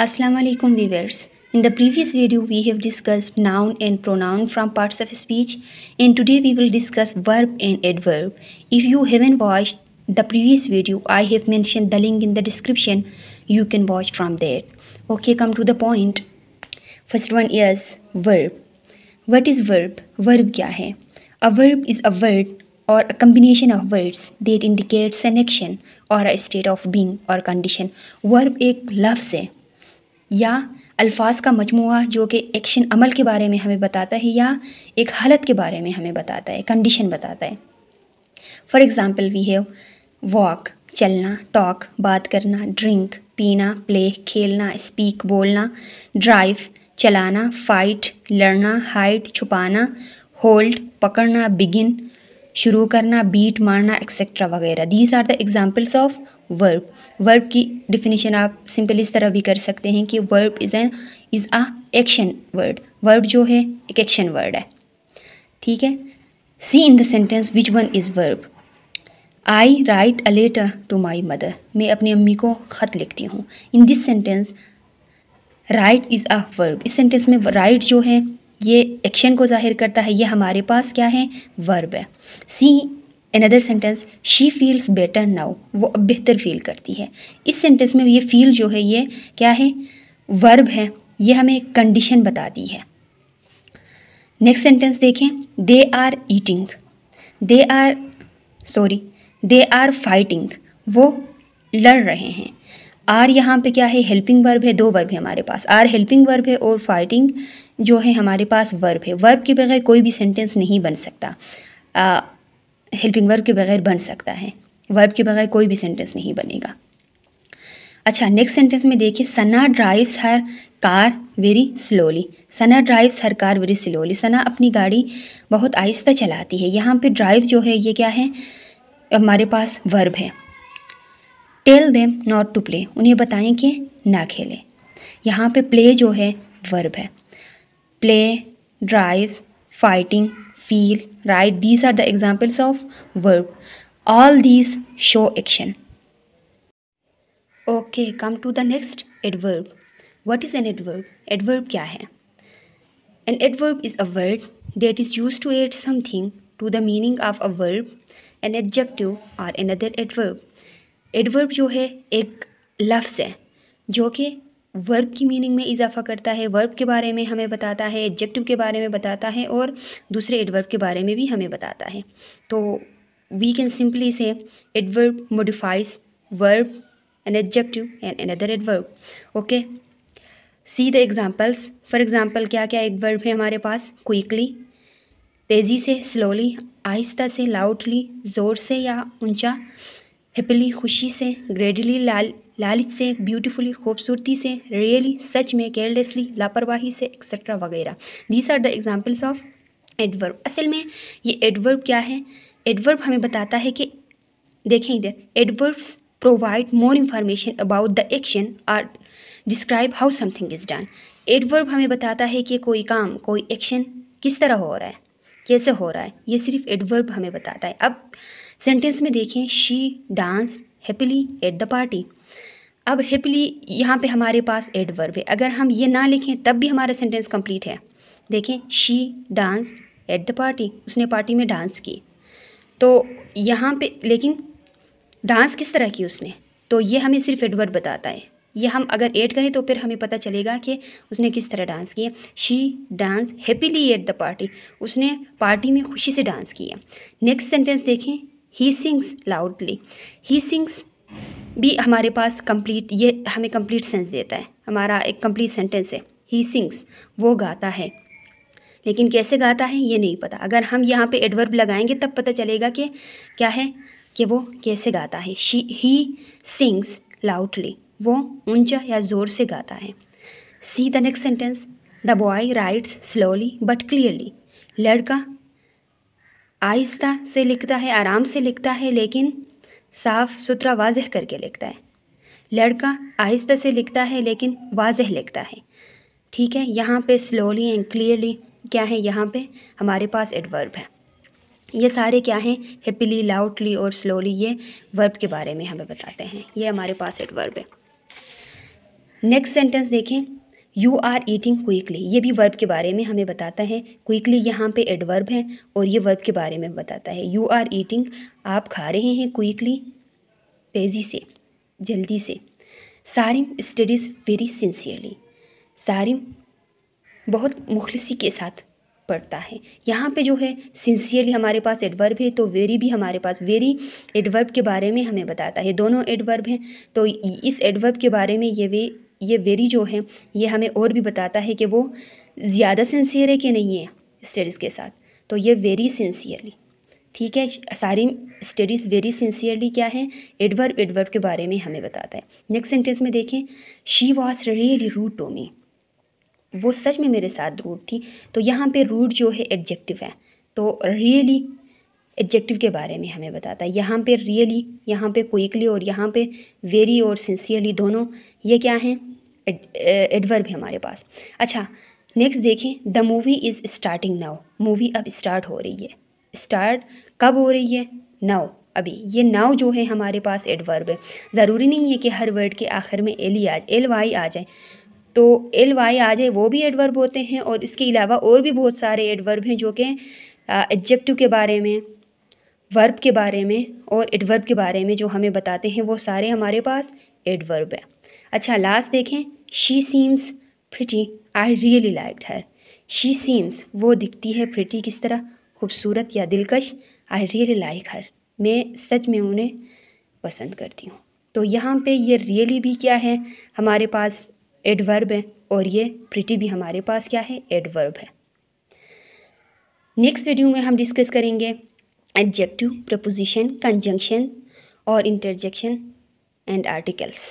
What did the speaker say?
Assalamualaikum viewers. In the previous video, we have discussed noun and pronoun from parts of speech and today we will discuss verb and adverb. If you haven't watched the previous video, I have mentioned the link in the description. You can watch from there. Okay, come to the point. First one is verb. What is verb? Verb क्या है? A verb is a word or a combination of words that indicates an action or a state of being or condition. Verb एक लफ्ज़ है या अल्फाज का मजमू जो कि एक्शन अमल के बारे में हमें बताता है या एक हालत के बारे में हमें बताता है कंडीशन बताता है for example we have walk चलना टॉक बात करना ड्रिंक पीना प्ले खेलना स्पीक बोलना ड्राइव चलाना फाइट लड़ना हाइट छुपाना होल्ड पकड़ना बिगिन शुरू करना बीट मारना एक्सेट्रा वगैरह these are the examples of verb verb की डिफिनीशन आप सिंपल इस तरह भी कर सकते हैं कि verb is an is a action word verb जो है एक एक्शन वर्ड है ठीक है see in the sentence which one is verb I write a letter to my mother मैं अपनी अम्मी को ख़त लिखती हूँ in this sentence write is a verb इस सेंटेंस में राइट जो है ये एक्शन को जाहिर करता है ये हमारे पास क्या है वर्ब है see another sentence she feels better now वो अब बेहतर फील करती है इस सेंटेंस में ये फील जो है ये क्या है वर्ब है ये हमें कंडीशन बताती है नेक्स्ट सेंटेंस देखें they are eating they are sorry they are fighting वो लड़ रहे हैं आर यहाँ पे क्या है हेल्पिंग वर्ब है दो वर्ब है हमारे पास आर हेल्पिंग वर्ब है और फाइटिंग जो है हमारे पास वर्ब है वर्ब के बगैर कोई भी सेंटेंस नहीं बन सकता uh, हेल्पिंग वर्ब के बगैर बन सकता है वर्ब के बगैर कोई भी सेंटेंस नहीं बनेगा अच्छा नेक्स्ट सेंटेंस में देखिए Sana drives her car very slowly Sana drives her car very slowly Sana अपनी गाड़ी बहुत आहिस्ता चलाती है यहाँ पे ड्राइव जो है ये क्या है हमारे पास वर्ब है tell them not to play उन्हें बताएं कि ना खेलें यहाँ पे प्ले जो है वर्ब है play drive fighting feel, right These are the examples of verb. All these show action. Okay, come to the next adverb. What is an adverb? Adverb kya hai An adverb is a word that is used to add something to the meaning of a verb, an adjective or another adverb. adverb jo hai ek lafz hai jo कि verb की meaning में इजाफा करता है verb के बारे में हमें बताता है एडजेक्टिव के बारे में बताता है और दूसरे एडवर्ब के बारे में भी हमें बताता है तो we can simply say adverb modifies verb an adjective and another adverb okay see the examples for example क्या क्या एडवर्ब है हमारे पास क्विकली तेज़ी से स्लोली आहिस्ता से लाउडली ज़ोर से या ऊंचा हैप्पीली खुशी से ग्रेडली लाल लालच से ब्यूटीफुली खूबसूरती से रियली सच में केयरलेसली लापरवाही से एक्सेट्रा वगैरह these are the examples of adverb असल में ये एडवर्ब क्या है एडवर्ब हमें बताता है कि देखें इधर adverbs provide more information about the action or describe how something is done adverb हमें बताता है कि कोई काम कोई एक्शन किस तरह हो रहा है कैसे हो रहा है ये सिर्फ एडवर्ब हमें बताता है अब सेंटेंस में देखें she dance happily at the party अब हैप्पीली यहाँ पे हमारे पास एडवर्ब है अगर हम ये ना लिखें तब भी हमारा सेंटेंस कंप्लीट है देखें she dance at the party उसने पार्टी में डांस की तो यहाँ पे लेकिन डांस किस तरह की उसने तो ये हमें सिर्फ एडवर्ब बताता है ये हम अगर ऐड करें तो फिर हमें पता चलेगा कि उसने किस तरह डांस किया she dance happily at the party उसने पार्टी में खुशी से डांस किया नेक्स्ट सेंटेंस देखें he sings loudly he sings भी हमारे पास कंप्लीट ये हमें कंप्लीट सेंस देता है हमारा एक कंप्लीट सेंटेंस है ही सिंग्स वो गाता है लेकिन कैसे गाता है ये नहीं पता अगर हम यहाँ पे एडवर्ब लगाएंगे तब पता चलेगा कि क्या है कि वो कैसे गाता है शी ही सिंग्स लाउडली वो ऊंचा या ज़ोर से गाता है see the next sentence the boy writes slowly but clearly लड़का आहिस्ता से लिखता है आराम से लिखता है लेकिन साफ सुथरा वाजह करके लिखता है लड़का आहिस्ता से लिखता है लेकिन वाजह लिखता है ठीक है यहाँ पे स्लोली एंड क्लियरली क्या है यहाँ पे हमारे पास एडवर्ब है ये सारे क्या हैं हैप्पीली लाउडली और स्लोली ये वर्ब के बारे में हमें बताते हैं ये हमारे पास एडवर्ब है नेक्स्ट सेंटेंस देखें यू आर ईटिंग क्विकली ये भी वर्ब के बारे में हमें बताता है क्विकली यहाँ पे एडवर्ब है और ये वर्ब के बारे में बताता है यू आर ईटिंग आप खा रहे हैं क्विकली तेज़ी से जल्दी से Sarim studies very sincerely Sarim बहुत मुखलसी के साथ पड़ता है यहाँ पे जो है सिंसियरली हमारे पास एडवर्ब है तो वेरी भी हमारे पास वेरी एडवर्ब के बारे में हमें बताता है दोनों एडवर्ब हैं तो इस एडवर्ब के बारे में ये वे ये वेरी जो है ये हमें और भी बताता है कि वो ज़्यादा सिंसियर है कि नहीं है स्टडीज़ के साथ तो ये वेरी सिंसियरली ठीक है सारी स्टडीज़ वेरी सिंसियरली क्या है एडवर्ब एडवर्ब के बारे में हमें बताता है नेक्स्ट सेंटेंस में देखें she was really rude to me वो सच में मेरे साथ रूड थी तो यहाँ पे रूड जो है एडजेक्टिव है तो रियली एडजेक्टिव के बारे में हमें बताता है यहाँ पे रियली यहाँ पे क्विकली और यहाँ पे वेरी और सिंसियरली दोनों ये क्या हैं एडवर्ब है हमारे पास अच्छा नेक्स्ट देखें the movie is starting now movie अब स्टार्ट हो रही है स्टार्ट कब हो रही है नाउ अभी ये नाव जो है हमारे पास एडवर्ब है ज़रूरी नहीं है कि हर वर्ड के आखिर में एल ही आ एल वाई आ जाए तो एल वाई आ जाए वो भी एडवर्ब होते हैं और इसके अलावा और भी बहुत सारे एडवर्ब हैं जो कि एडजेक्टिव के बारे में वर्ब के बारे में और एडवर्ब के बारे में जो हमें बताते हैं वो सारे हमारे पास एडवर्ब है अच्छा लास्ट देखें she seems pretty I really like her she seems वो दिखती है फ्रिटी किस तरह खूबसूरत या दिलकश आई रियली लाइक हर मैं सच में उन्हें पसंद करती हूँ तो यहाँ पे ये रियली भी क्या है हमारे पास एडवर्ब है और ये प्रिटी भी हमारे पास क्या है एडवर्ब है नेक्स्ट वीडियो में हम डिस्कस करेंगे एडजेक्टिव प्रपोजिशन कंजंक्शन और इंटरजेक्शन एंड आर्टिकल्स